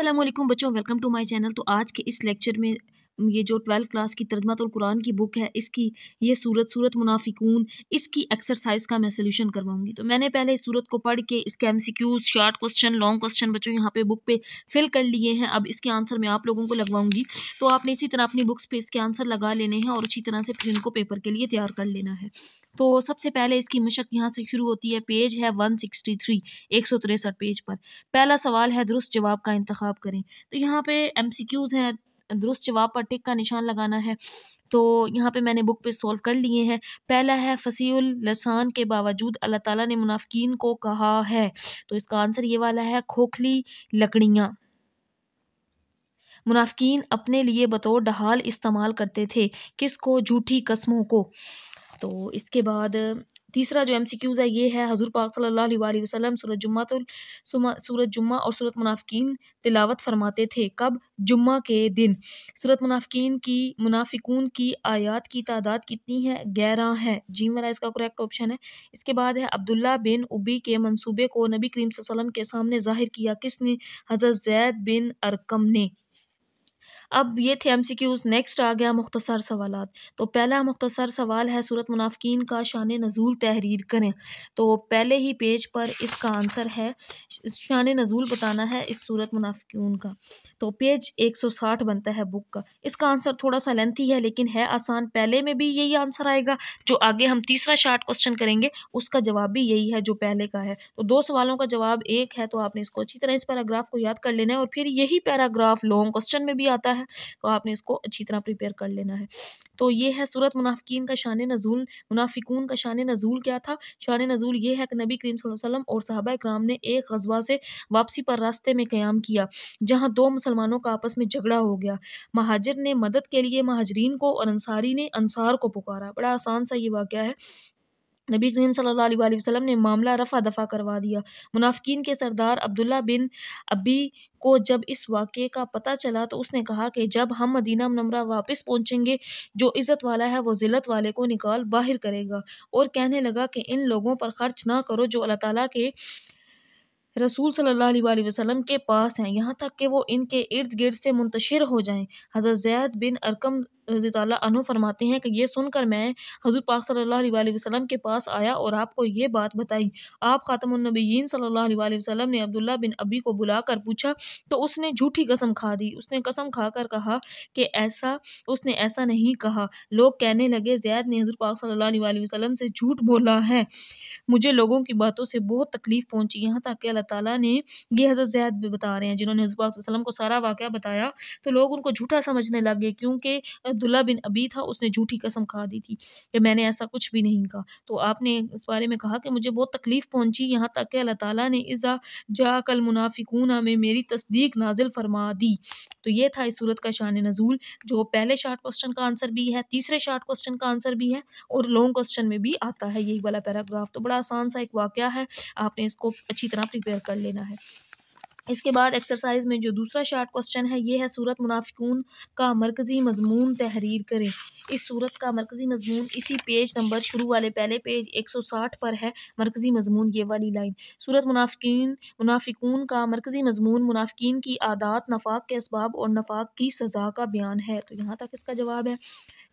अल्लाम बच्चों welcome to my channel तो आज के इस लेक्चर में ये जो ट्वेल्थ क्लास की तर्जमत और कुरान की बुक है इसकी ये सूरत सूरत मुनाफिकून इसकी एक्सरसाइज का मैं सोल्यूशन करवाऊंगी तो मैंने पहले इस सूरत को पढ़ के इसके M C Qs short question long question बच्चों यहाँ पे बुक पे फिल कर लिए हैं अब इसके आंसर मैं आप लोगों को लगवाऊंगी तो आपने इसी तरह अपनी बुक्स पे इसके आंसर लगा लेने हैं और अच्छी तरह से फिर इनको पेपर के लिए तैयार कर लेना है तो सबसे पहले इसकी मशक यहाँ से शुरू होती है पेज है वन सिक्सटी थ्री एक सौ तिरसठ पेज पर पहला सवाल है दुरुस्त जवाब का इंतखब करें तो यहाँ पे एम सी क्यूज़ हैं दुरुस्त जवाब पर टिक का निशान लगाना है तो यहाँ पे मैंने बुक पे सॉल्व कर लिए हैं पहला है फसील लसान के बावजूद अल्लाह ताला ने मुनाफिकीन को कहा है तो इसका आंसर ये वाला है खोखली लकड़ियाँ मुनाफिकीन अपने लिए बतौर डहाल इस्तेमाल करते थे किसको झूठी कस्मों को तो इसके बाद तीसरा जो एम सी क्यूज़ है ये है हजूर पाक सल्ला वसलम सूरत सूरज जुम्मा तो सूरज जुम्मा और सूरत मुनाफिकीन तिलावत फरमाते थे कब जुम्मा के दिन सूरत मुनाफिकीन की मुनाफिकून की आयात की तादाद कितनी है ग्यारह है जी मेरा इसका करेक्ट ऑप्शन है इसके बाद है अब्दुल्ला बिन उबी के मनसूबे को नबी करीम के सामने जाहिर किया किसने हजरत जैद बिन अरकम ने अब ये थे एम सी क्यूज़ नेक्स्ट आ गया मुख्तसर सवाल तो पहला मुख्तसर सवाल है सूरत मुनाफिन का शान नज़ूल तहरीर करें तो पहले ही पेज पर इसका आंसर है शान नज़ूल बताना है इस सूरत मुनाफिन का तो पेज 160 बनता है बुक का इसका आंसर थोड़ा सा लेंथी है लेकिन है आसान पहले में भी यही आंसर आएगा जो आगे हम तीसरा शार्ट क्वेश्चन करेंगे उसका जवाब भी यही है जो पहले का है तो दो सवालों का जवाब एक है तो आपने इसको अच्छी तरह इस पैराग्राफ को याद कर लेना है और फिर यही पैराग्राफ लॉन्ग क्वेश्चन में भी आता है तो आपने इसको अच्छी तरह प्रिपेयर कर लेना है तो ये है सूरत मुनाफिकीन का शान नजूल मुनाफिकून का शान नजूल क्या था शान नजूल ये है कि नबी करीम सल्लल्लाहु अलैहि वसल्लम और साहबा कराम ने एक गजबा से वापसी पर रास्ते में क्याम किया जहाँ दो मुसलमान मुसलमानों का आपस में झगड़ा हो गया महाजिर ने मदद के लिए महाजरीन को और अंसारी ने अंसार को पुकारा बड़ा आसान सा ये वाक़ है नबी करीम सल्लल्लाहु अलैहि वसल्लम ने मामला रफ़ा दफ़ा करवा दिया मुनाफिकीन के सरदार अब्दुल्ला बिन अबी को जब इस वाक़े का पता चला तो उसने कहा कि जब हम मदीना मनमरा वापस पहुंचेंगे जो इज़्ज़त वाला है वो ज़िलत वाले को निकाल बाहर करेगा और कहने लगा कि इन लोगों पर ख़र्च ना करो जो अल्लाह ताला के रसूल सल्ला वसलम के पास हैं यहाँ तक कि वो इनके इर्द गिर्द से मुंतशिर हो जाएं हज़रत ज़ैद बिन अरकम हज़रत अनु फरमाते हैं कि ये सुनकर मैं हजूर पाक सल्ला वसलम के पास आया और आपको ये बात बताई आप ख़ातमनबीन सल्ला वसलम ने अब्दुल्ला बिन अबी को बुलाकर पूछा तो उसने झूठी कसम खा दी उसने कसम खाकर कहा कि ऐसा उसने ऐसा नहीं कहा लोग कहने लगे जैद ने हजूर पाक सल्ला वसलम से झूठ बोला है मुझे लोगों की बातों से बहुत तकलीफ़ पहुँची यहाँ तक कि अल्लाह ताली ने यह हज़रत जैद भी बता रहे हैं जिन्होंने हजूर पाक वसलम को सारा वाक़ बताया तो लोग उनको झूठा समझने लगे क्योंकि अब्दुल्ला बिन अबी था उसने झूठी कसम खा दी थी कि मैंने ऐसा कुछ भी नहीं कहा तो आपने इस बारे में कहा कि मुझे बहुत तकलीफ़ पहुंची यहाँ तक कि अल्लाह ताला ने इज़ा जा कल मुनाफिकूना में मेरी तस्दीक नाजिल फरमा दी तो ये था इस सूरत का शान नज़ूल जो पहले शार्ट क्वेश्चन का आंसर भी है तीसरे शार्ट क्वेश्चन का आंसर भी है और लॉन्ग क्वेश्चन में भी आता है यही वाला पैराग्राफ तो बड़ा आसान सा एक वाक़ है आपने इसको अच्छी तरह प्रिपेयर कर लेना है इसके बाद एक्सरसाइज में जो दूसरा शार्ट क्वेश्चन है ये है सूरत मुनाफिकून का मरकज़ी मजमून तहरीर करें इस सूरत का मरकज़ी मजमून इसी पेज नंबर शुरू वाले पहले पेज 160 पर है मरकज़ी मजमून ये वाली लाइन सूरत मुनाफिकीन मुनाफिकून का मरकज़ी मजमून मुनाफिकीन की आदात नफाक के इसबाब और नफाक की सज़ा का बयान है तो यहाँ तक इसका जवाब है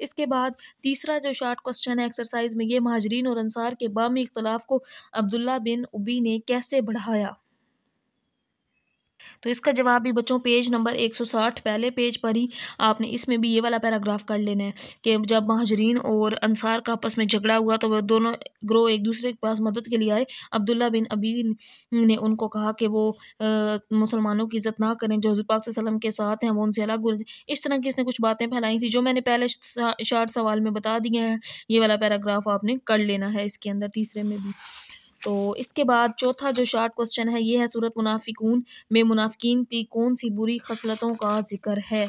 इसके बाद तीसरा जो शार्ट क्वेश्चन है एक्सरसाइज में ये महाजरीन और अनसार के बामी इख्तलाफ को अब्दुल्ला बिन उबी ने कैसे बढ़ाया तो इसका जवाब भी बच्चों पेज नंबर एक सौ साठ पहले पेज पर ही आपने इसमें भी ये वाला पैराग्राफ कर लेना है कि जब महाजरीन और अंसार का आपस में झगड़ा हुआ तो वह दोनों ग्रोह एक दूसरे के पास मदद के लिए आए अब्दुल्ला बिन अबी ने उनको कहा कि वो मुसलमानों की इज़्ज़त ना करें जो हजू पाक वसलम के साथ हैं वो उनसे अलग इस तरह की इसने कुछ बातें फैलाई थी जो मैंने पहले शार्ट सवाल में बता दिए हैं ये वाला पैराग्राफ आपने कर लेना है इसके अंदर तीसरे में भी तो इसके बाद चौथा जो शार्ट क्वेश्चन है ये है सूरत मुनाफिकून में मुनाफिकीन की कौन सी बुरी खसलतों का जिक्र है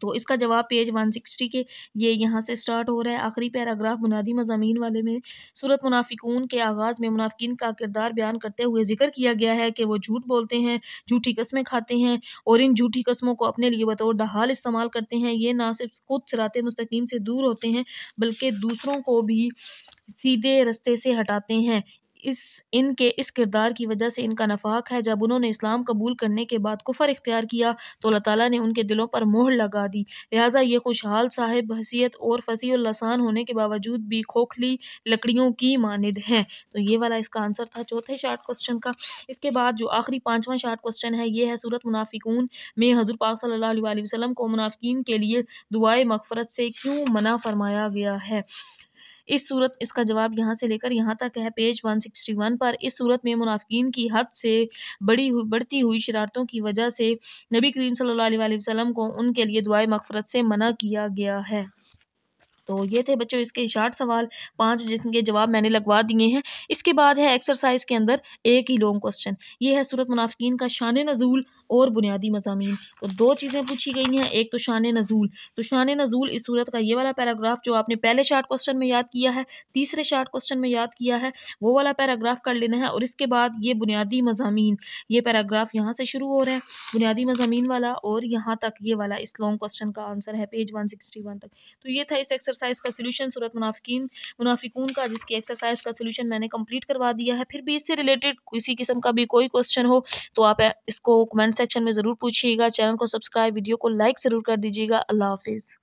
तो इसका जवाब पेज वन सिक्सटी के ये यहाँ से स्टार्ट हो रहा है आखिरी पैराग्राफ बुनियादी मजामी वाले में सूरत मुनाफिकून के आगाज़ में मुनाफिकीन का किरदार बयान करते हुए जिक्र किया गया है कि वो झूठ बोलते हैं झूठी कस्में खाते हैं और इन झूठी कस्मों को अपने लिए बतौर दहाल इस्तेमाल करते हैं ये ना सिर्फ खुद सरात मुस्तकीम से दूर होते हैं बल्कि दूसरों को भी सीधे रस्ते से हटाते हैं इस इनके इस किरदार की वजह से इनका नफाक है जब उन्होंने इस्लाम कबूल करने के बाद कुफर इख्तियार किया तो अल्लाह ताला ने उनके दिलों पर मोहर लगा दी लिहाजा ये खुशहाल साहिब हसीियत और फसी लसान होने के बावजूद भी खोखली लकड़ियों की मानद हैं तो ये वाला इसका आंसर था चौथे शार्ट क्वेश्चन का इसके बाद जो आखिरी पाँचवा शार्ट क्वेश्चन है ये है सूरत मुनाफिकून में हजूर पाक सल्ला वसलम को मुनाफिकीन के लिए दुआए मगफरत से क्यों मना फरमाया गया है इस सूरत इसका जवाब यहाँ से लेकर यहाँ तक है पेज 161 पर इस सूरत में मुनाफिन की हद से बड़ी हुई बढ़ती हुई शरारतों की वजह से नबी करीम सल्लल्लाहु अलैहि वसल्लम को उनके लिए दुआ मफफरत से मना किया गया है तो ये थे बच्चों इसके शार्ट सवाल पाँच जिनके जवाब मैंने लगवा दिए हैं इसके बाद है एक्सरसाइज के अंदर एक ही लॉन्ग क्वेश्चन ये है सूरत मुनाफिकीन का शान नजूल और बुनियादी मजामी तो दो चीज़ें पूछी गई हैं एक तो शान नजूल तो शान नजूल इस सूरत का ये वाला पैराग्राफ जो आपने पहले शार्ट क्वेश्चन में याद किया है तीसरे शार्ट क्वेश्चन में याद किया है वो वाला पैराग्राफ कर लेना है और इसके बाद ये बुनियादी मजामी ये पैराग्राफ यहाँ से शुरू हो रहा है बुनियादी मजामी वाला और यहाँ तक ये वाला इस लॉन्ग क्वेश्चन का आंसर है पेज वन सिक्सटी वन तक तो ये था इस एक्सरसाइज एक्सरसाइज का सोल्यूशन सूरत मुनाफिकीन मुनाफिकून का जिसकी एक्सरसाइज का सोल्यूशन मैंने कंप्लीट करवा दिया है फिर भी इससे रिलेटेड किसी किस्म का भी कोई क्वेश्चन हो तो आप इसको कमेंट सेक्शन में ज़रूर पूछिएगा चैनल को सब्सक्राइब वीडियो को लाइक ज़रूर कर दीजिएगा अल्लाह हाफिज़